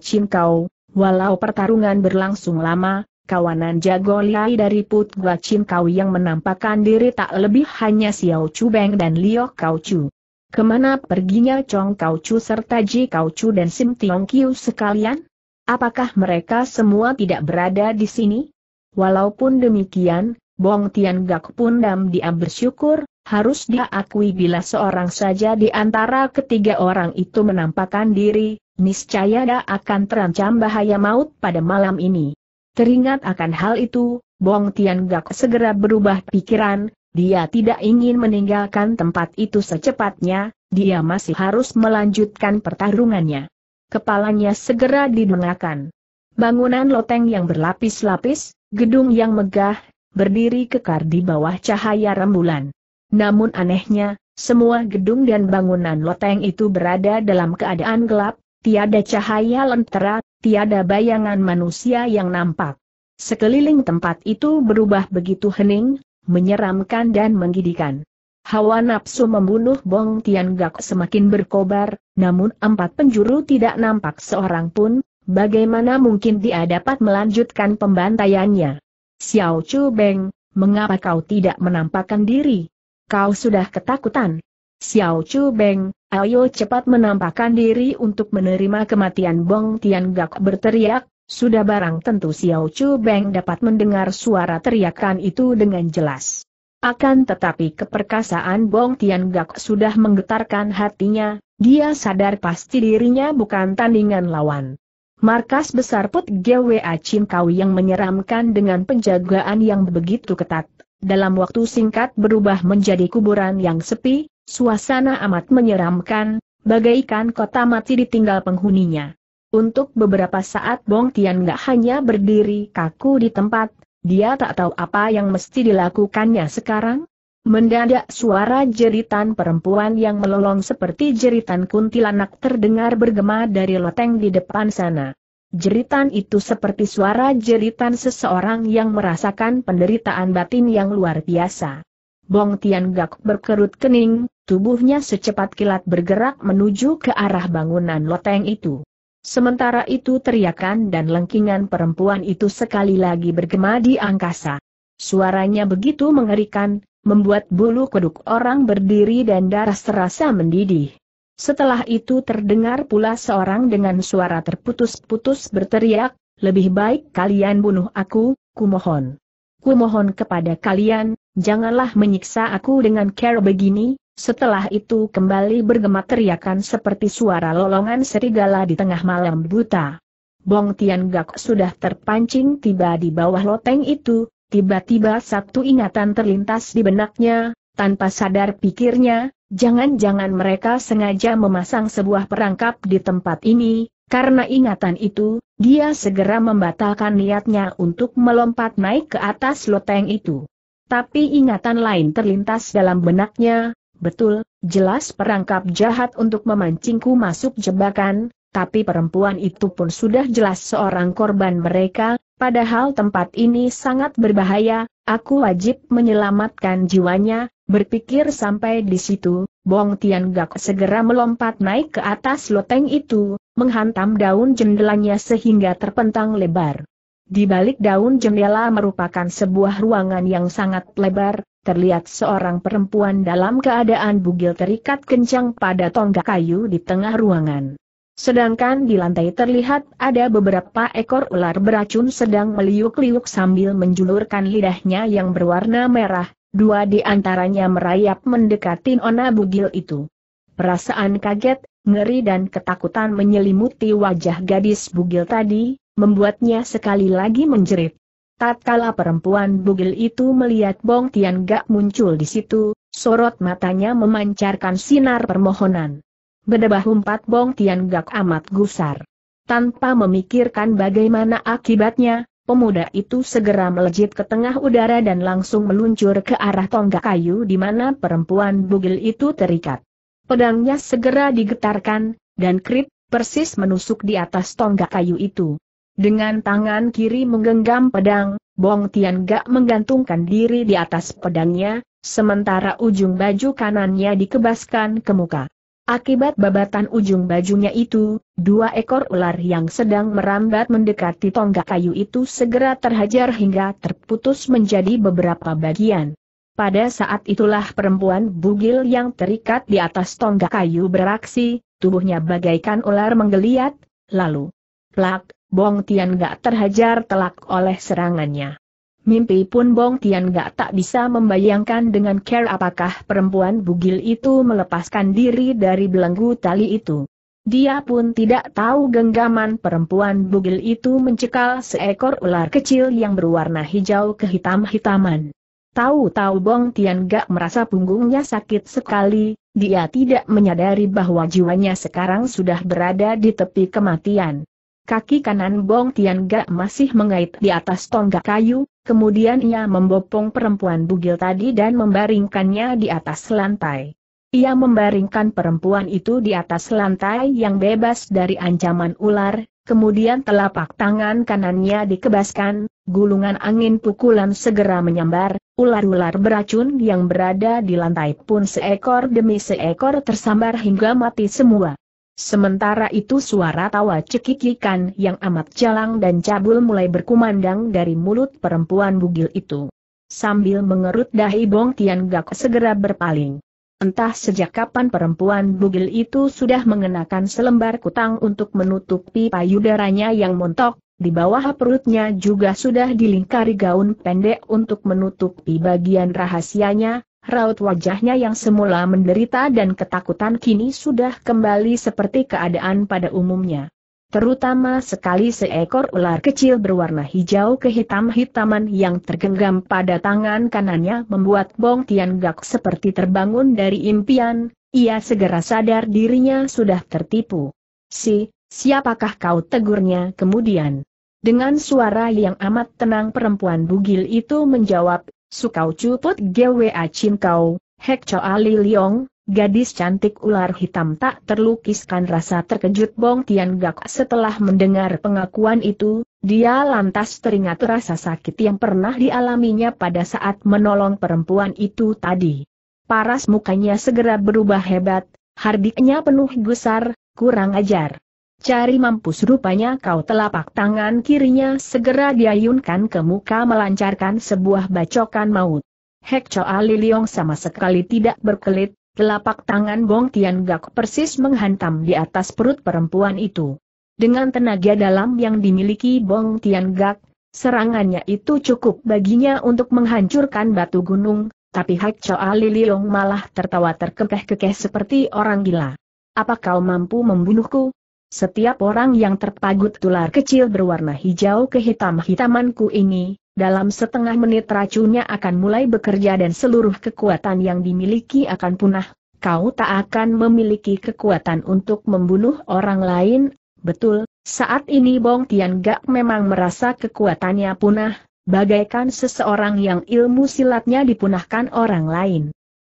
Chin Kau. walau pertarungan berlangsung lama, kawanan jago liai dari put Gua Kau yang menampakkan diri tak lebih hanya Xiao Chu Beng dan Liu Kau Chu. Kemana perginya Chong Kau Chu serta Ji Kau Chu dan Sim Tiong Kiu sekalian? Apakah mereka semua tidak berada di sini? Walaupun demikian, Bong Tian Gak pun dam dia bersyukur, harus dia akui bila seorang saja di antara ketiga orang itu menampakkan diri, niscaya dia akan terancam bahaya maut pada malam ini. Teringat akan hal itu, Bong Tian Gak segera berubah pikiran, dia tidak ingin meninggalkan tempat itu secepatnya, dia masih harus melanjutkan pertarungannya. Kepalanya segera didengarkan. Bangunan loteng yang berlapis-lapis, gedung yang megah, berdiri kekar di bawah cahaya rembulan. Namun anehnya, semua gedung dan bangunan loteng itu berada dalam keadaan gelap, tiada cahaya lentera, tiada bayangan manusia yang nampak. Sekeliling tempat itu berubah begitu hening, menyeramkan dan menggidikan. Hawa nafsu membunuh Bong Tian Gak semakin berkobar, namun empat penjuru tidak nampak seorang pun, bagaimana mungkin dia dapat melanjutkan pembantaiannya. Xiao Chu Beng, mengapa kau tidak menampakkan diri? Kau sudah ketakutan. Xiao Chu Beng, ayo cepat menampakkan diri untuk menerima kematian Bong Tian Gak berteriak, sudah barang tentu Xiao Chu Beng dapat mendengar suara teriakan itu dengan jelas. Akan tetapi keperkasaan Bong Tian Gak sudah menggetarkan hatinya, dia sadar pasti dirinya bukan tandingan lawan. Markas besar Put GWA Kau yang menyeramkan dengan penjagaan yang begitu ketat, dalam waktu singkat berubah menjadi kuburan yang sepi, suasana amat menyeramkan, bagaikan kota mati ditinggal penghuninya. Untuk beberapa saat Bong Tian gak hanya berdiri kaku di tempat, dia tak tahu apa yang mesti dilakukannya sekarang. Mendadak suara jeritan perempuan yang melolong seperti jeritan kuntilanak terdengar bergema dari loteng di depan sana. Jeritan itu seperti suara jeritan seseorang yang merasakan penderitaan batin yang luar biasa. Bong Tian Gak berkerut kening, tubuhnya secepat kilat bergerak menuju ke arah bangunan loteng itu. Sementara itu teriakan dan lengkingan perempuan itu sekali lagi bergema di angkasa. Suaranya begitu mengerikan, membuat bulu kuduk orang berdiri dan darah serasa mendidih. Setelah itu terdengar pula seorang dengan suara terputus-putus berteriak, lebih baik kalian bunuh aku, kumohon. Kumohon kepada kalian, janganlah menyiksa aku dengan cara begini, setelah itu kembali bergema teriakan seperti suara lolongan serigala di tengah malam buta. Bong Tian Gak sudah terpancing tiba di bawah loteng itu, tiba-tiba satu ingatan terlintas di benaknya, tanpa sadar pikirnya, jangan-jangan mereka sengaja memasang sebuah perangkap di tempat ini, karena ingatan itu, dia segera membatalkan niatnya untuk melompat naik ke atas loteng itu. Tapi ingatan lain terlintas dalam benaknya, Betul, jelas perangkap jahat untuk memancingku masuk jebakan, tapi perempuan itu pun sudah jelas seorang korban mereka, padahal tempat ini sangat berbahaya, aku wajib menyelamatkan jiwanya, berpikir sampai di situ, Bong Tian Gak segera melompat naik ke atas loteng itu, menghantam daun jendelanya sehingga terpentang lebar. Di balik daun jendela merupakan sebuah ruangan yang sangat lebar, terlihat seorang perempuan dalam keadaan bugil terikat kencang pada tonggak kayu di tengah ruangan. Sedangkan di lantai terlihat ada beberapa ekor ular beracun sedang meliuk-liuk sambil menjulurkan lidahnya yang berwarna merah, dua di antaranya merayap mendekati nona bugil itu. Perasaan kaget, ngeri dan ketakutan menyelimuti wajah gadis bugil tadi, membuatnya sekali lagi menjerit. Tatkala perempuan bugil itu melihat Bong Tian Gak muncul di situ, sorot matanya memancarkan sinar permohonan. Bedebah umpat Bong Tian Gak amat gusar. Tanpa memikirkan bagaimana akibatnya, pemuda itu segera melejit ke tengah udara dan langsung meluncur ke arah tonggak kayu di mana perempuan bugil itu terikat. Pedangnya segera digetarkan, dan krip, persis menusuk di atas tonggak kayu itu. Dengan tangan kiri menggenggam pedang, Bong Tian Gak menggantungkan diri di atas pedangnya, sementara ujung baju kanannya dikebaskan ke muka. Akibat babatan ujung bajunya itu, dua ekor ular yang sedang merambat mendekati tonggak kayu itu segera terhajar hingga terputus menjadi beberapa bagian. Pada saat itulah perempuan bugil yang terikat di atas tonggak kayu beraksi, tubuhnya bagaikan ular menggeliat, lalu Plak, Bong Tian gak terhajar telak oleh serangannya. Mimpi pun Bong Tian gak tak bisa membayangkan dengan care apakah perempuan bugil itu melepaskan diri dari belenggu tali itu. Dia pun tidak tahu genggaman perempuan bugil itu mencekal seekor ular kecil yang berwarna hijau kehitam-hitaman. Tahu-tahu Bong Tian gak merasa punggungnya sakit sekali, dia tidak menyadari bahwa jiwanya sekarang sudah berada di tepi kematian. Kaki kanan Bong Tian Gak masih mengait di atas tonggak kayu, kemudian ia membopong perempuan bugil tadi dan membaringkannya di atas lantai. Ia membaringkan perempuan itu di atas lantai yang bebas dari ancaman ular, kemudian telapak tangan kanannya dikebaskan, gulungan angin pukulan segera menyambar, ular-ular beracun yang berada di lantai pun seekor demi seekor tersambar hingga mati semua. Sementara itu suara tawa cekikikan yang amat jalang dan cabul mulai berkumandang dari mulut perempuan bugil itu. Sambil mengerut dahi Bong Tian Gak segera berpaling. Entah sejak kapan perempuan bugil itu sudah mengenakan selembar kutang untuk menutupi payudaranya yang montok, di bawah perutnya juga sudah dilingkari gaun pendek untuk menutupi bagian rahasianya, raut wajahnya yang semula menderita dan ketakutan kini sudah kembali seperti keadaan pada umumnya. Terutama sekali seekor ular kecil berwarna hijau kehitam-hitaman yang tergenggam pada tangan kanannya membuat Bong Tian Gak seperti terbangun dari impian, ia segera sadar dirinya sudah tertipu. Si, siapakah kau tegurnya kemudian? Dengan suara yang amat tenang perempuan bugil itu menjawab, Sukau cuput GWA Chin Kau, Hek Choa Li Leong, gadis cantik ular hitam tak terlukiskan rasa terkejut Bong Tian Gak setelah mendengar pengakuan itu, dia lantas teringat rasa sakit yang pernah dialaminya pada saat menolong perempuan itu tadi. Paras mukanya segera berubah hebat, hardiknya penuh gusar, kurang ajar. Cari mampus rupanya kau telapak tangan kirinya segera diayunkan ke muka melancarkan sebuah bacokan maut. Hek Choa Liliong sama sekali tidak berkelit, telapak tangan Gong Tian Gak persis menghantam di atas perut perempuan itu. Dengan tenaga dalam yang dimiliki Bong Tian Gak, serangannya itu cukup baginya untuk menghancurkan batu gunung, tapi Hek Choa Liliong malah tertawa terkekeh-kekeh seperti orang gila. Apa kau mampu membunuhku? Setiap orang yang terpagut tular kecil berwarna hijau kehitam-hitamanku ini, dalam setengah menit racunnya akan mulai bekerja dan seluruh kekuatan yang dimiliki akan punah. Kau tak akan memiliki kekuatan untuk membunuh orang lain, betul, saat ini Bong Tian Gak memang merasa kekuatannya punah, bagaikan seseorang yang ilmu silatnya dipunahkan orang lain.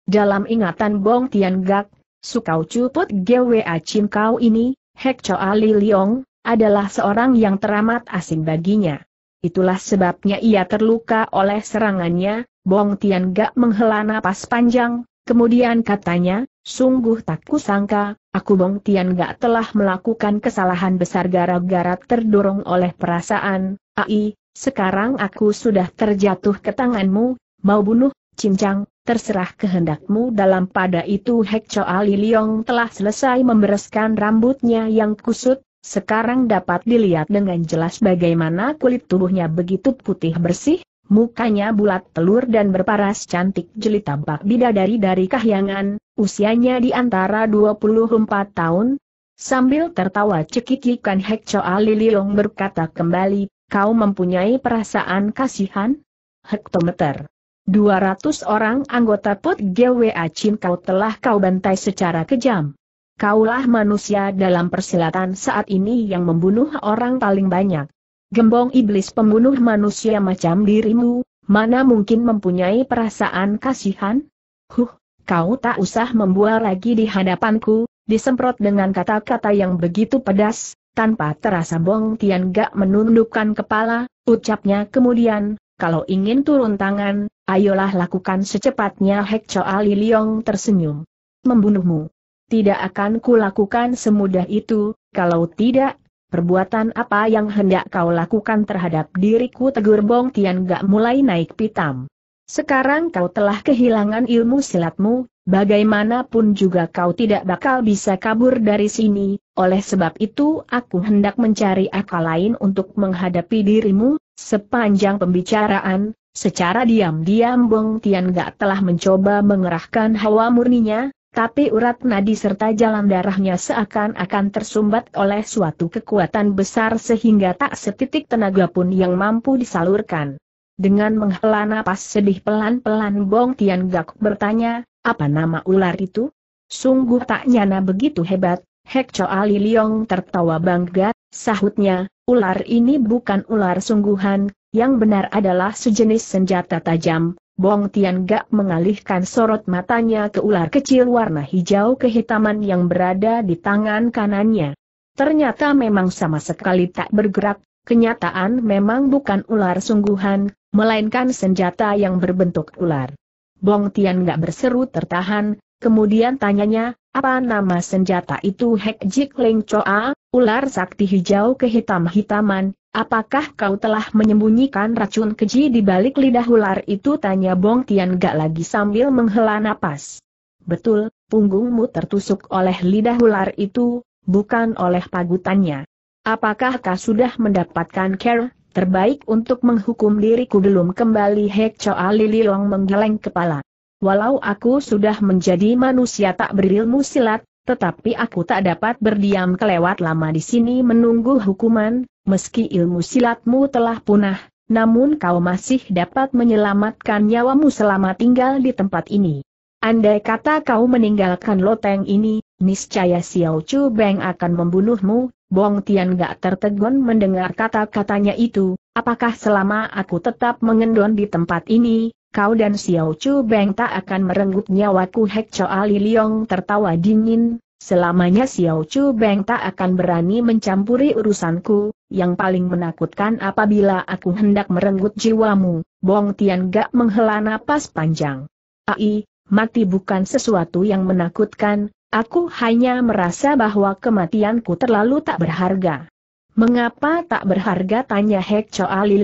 Dalam ingatan Bong Tian Gak, Sukau Cuput Gwa Chin Kau ini, Hek Choa Li Leong, adalah seorang yang teramat asing baginya. Itulah sebabnya ia terluka oleh serangannya, Bong Tian Gak menghela napas panjang, kemudian katanya, sungguh tak kusangka, aku Bong Tian Gak telah melakukan kesalahan besar gara-gara terdorong oleh perasaan, ai, sekarang aku sudah terjatuh ke tanganmu, mau bunuh, cincang, terserah kehendakmu dalam pada itu Hek Choa Liliong telah selesai membereskan rambutnya yang kusut, sekarang dapat dilihat dengan jelas bagaimana kulit tubuhnya begitu putih bersih, mukanya bulat telur dan berparas cantik jeli tampak bidadari dari kahyangan, usianya di antara 24 tahun. Sambil tertawa cekikikan Hek Choa Liliong berkata kembali, kau mempunyai perasaan kasihan? Hektometer 200 orang anggota put GWA Chin kau telah kau bantai secara kejam. Kaulah manusia dalam persilatan saat ini yang membunuh orang paling banyak. Gembong iblis pembunuh manusia macam dirimu, mana mungkin mempunyai perasaan kasihan? Huh, kau tak usah membual lagi di hadapanku, disemprot dengan kata-kata yang begitu pedas, tanpa terasa Bong Tian gak menundukkan kepala, ucapnya kemudian, kalau ingin turun tangan, Ayolah lakukan secepatnya Hek Choa Li Leong tersenyum. Membunuhmu. Tidak akan kulakukan semudah itu, kalau tidak, perbuatan apa yang hendak kau lakukan terhadap diriku tegur Bong Tian gak mulai naik pitam. Sekarang kau telah kehilangan ilmu silatmu, bagaimanapun juga kau tidak bakal bisa kabur dari sini, oleh sebab itu aku hendak mencari akal lain untuk menghadapi dirimu, sepanjang pembicaraan, Secara diam-diam Bong Tian Gak telah mencoba mengerahkan hawa murninya, tapi urat nadi serta jalan darahnya seakan-akan tersumbat oleh suatu kekuatan besar sehingga tak setitik tenaga pun yang mampu disalurkan. Dengan menghela napas sedih pelan-pelan Bong Tian Gak bertanya, apa nama ular itu? Sungguh tak nyana begitu hebat, Hek Ali Li Leong tertawa bangga, sahutnya, ular ini bukan ular sungguhan, yang benar adalah sejenis senjata tajam, Bong Tian Gak mengalihkan sorot matanya ke ular kecil warna hijau kehitaman yang berada di tangan kanannya. Ternyata memang sama sekali tak bergerak, kenyataan memang bukan ular sungguhan, melainkan senjata yang berbentuk ular. Bong Tian Gak berseru tertahan, Kemudian tanyanya, apa nama senjata itu Hek Jik Ling Choa, ular sakti hijau kehitam-hitaman, apakah kau telah menyembunyikan racun keji di balik lidah ular itu tanya Bong Tian gak lagi sambil menghela napas. Betul, punggungmu tertusuk oleh lidah ular itu, bukan oleh pagutannya. Apakah kau sudah mendapatkan care terbaik untuk menghukum diriku belum kembali Hek Choa Long menggeleng kepala. Walau aku sudah menjadi manusia tak berilmu silat, tetapi aku tak dapat berdiam kelewat lama di sini menunggu hukuman, meski ilmu silatmu telah punah, namun kau masih dapat menyelamatkan nyawamu selama tinggal di tempat ini. Andai kata kau meninggalkan loteng ini, niscaya Xiao Chu Beng akan membunuhmu, Bong Tian gak tertegun mendengar kata-katanya itu, apakah selama aku tetap mengendon di tempat ini, kau dan Xiao Chu Beng tak akan merenggut nyawaku Hek Choa Ali tertawa dingin, selamanya Xiao Chu Beng tak akan berani mencampuri urusanku, yang paling menakutkan apabila aku hendak merenggut jiwamu, Bong Tian gak menghela napas panjang. Ai, mati bukan sesuatu yang menakutkan, aku hanya merasa bahwa kematianku terlalu tak berharga. Mengapa tak berharga tanya Hek Choa Ali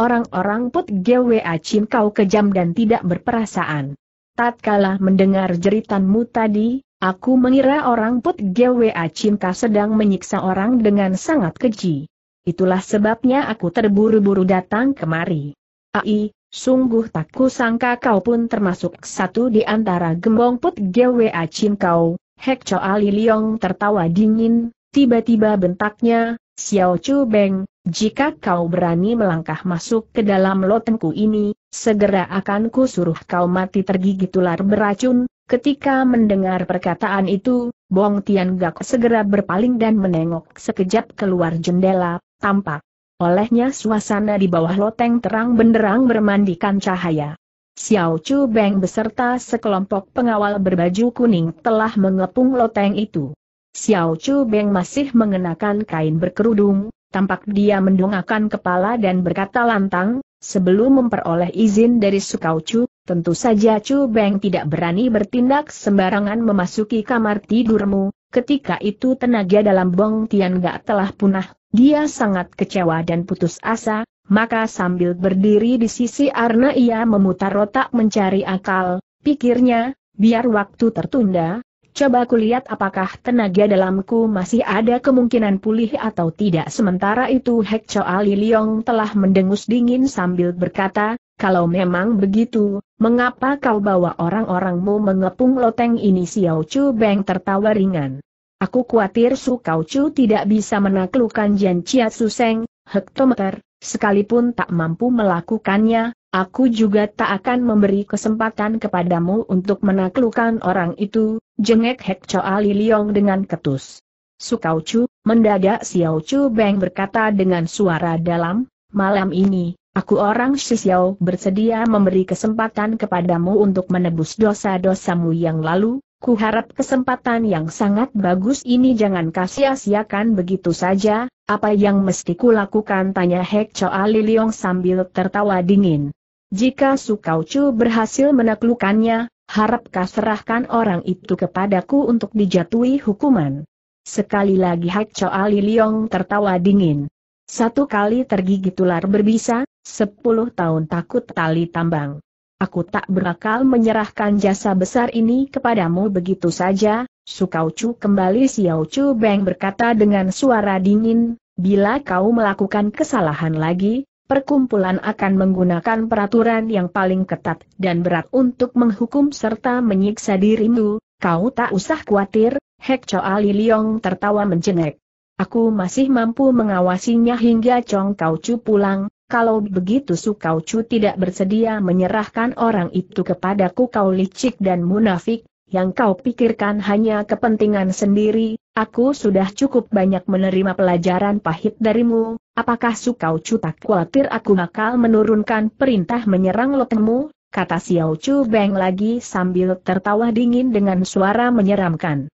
Orang-orang put GWA Chin kau kejam dan tidak berperasaan. Tatkala mendengar jeritanmu tadi, aku mengira orang put GWA kau sedang menyiksa orang dengan sangat keji. Itulah sebabnya aku terburu-buru datang kemari. Ai, Sungguh tak kusangka kau pun termasuk satu di antara gembong put GWA Chin kau, Hek Choa Liliong tertawa dingin, Tiba-tiba bentaknya, Xiao Chu Beng, jika kau berani melangkah masuk ke dalam lotengku ini, segera akan ku suruh kau mati tergigit ular beracun. Ketika mendengar perkataan itu, Bong Tian Gak segera berpaling dan menengok sekejap keluar jendela, tampak. Olehnya suasana di bawah loteng terang benderang bermandikan cahaya. Xiao Chu Beng beserta sekelompok pengawal berbaju kuning telah mengepung loteng itu. Xiao Chu Beng masih mengenakan kain berkerudung, tampak dia mendongakkan kepala dan berkata lantang, sebelum memperoleh izin dari Sukau Chu, tentu saja Chu Beng tidak berani bertindak sembarangan memasuki kamar tidurmu, ketika itu tenaga dalam Bong Tian Gak telah punah, dia sangat kecewa dan putus asa, maka sambil berdiri di sisi Arna ia memutar otak mencari akal, pikirnya, biar waktu tertunda, Coba aku lihat apakah tenaga dalamku masih ada kemungkinan pulih atau tidak. Sementara itu Hek Ali Liong telah mendengus dingin sambil berkata, kalau memang begitu, mengapa kau bawa orang-orangmu mengepung loteng ini? Xiao Chu Beng tertawa ringan. Aku khawatir Su Kau Chu tidak bisa menaklukkan Jian Chia Su Seng, hektometer, sekalipun tak mampu melakukannya, Aku juga tak akan memberi kesempatan kepadamu untuk menaklukkan orang itu, jengek Hek Choa Li Liong dengan ketus. Sukau Chu, mendadak Xiao Chu Beng berkata dengan suara dalam, malam ini, aku orang Xiao bersedia memberi kesempatan kepadamu untuk menebus dosa-dosamu yang lalu, kuharap kesempatan yang sangat bagus ini jangan kasia-siakan begitu saja, apa yang mesti kulakukan tanya Hek Choa Li Liong sambil tertawa dingin. Jika Sukaucu berhasil menaklukannya, harapkah serahkan orang itu kepadaku untuk dijatuhi hukuman. Sekali lagi Hak Ali Liong tertawa dingin. Satu kali tergigit ular berbisa, sepuluh tahun takut tali tambang. Aku tak berakal menyerahkan jasa besar ini kepadamu begitu saja, Sukaucu kembali Chu Beng berkata dengan suara dingin, bila kau melakukan kesalahan lagi, perkumpulan akan menggunakan peraturan yang paling ketat dan berat untuk menghukum serta menyiksa dirimu, kau tak usah khawatir, Hek Ali Liyong tertawa menjengek. Aku masih mampu mengawasinya hingga Chong Kau Chu pulang, kalau begitu Su Kau Chu tidak bersedia menyerahkan orang itu kepadaku kau licik dan munafik, yang kau pikirkan hanya kepentingan sendiri, aku sudah cukup banyak menerima pelajaran pahit darimu, apakah sukau tak khawatir aku bakal menurunkan perintah menyerang lotemu, kata Xiao Chu Beng lagi sambil tertawa dingin dengan suara menyeramkan.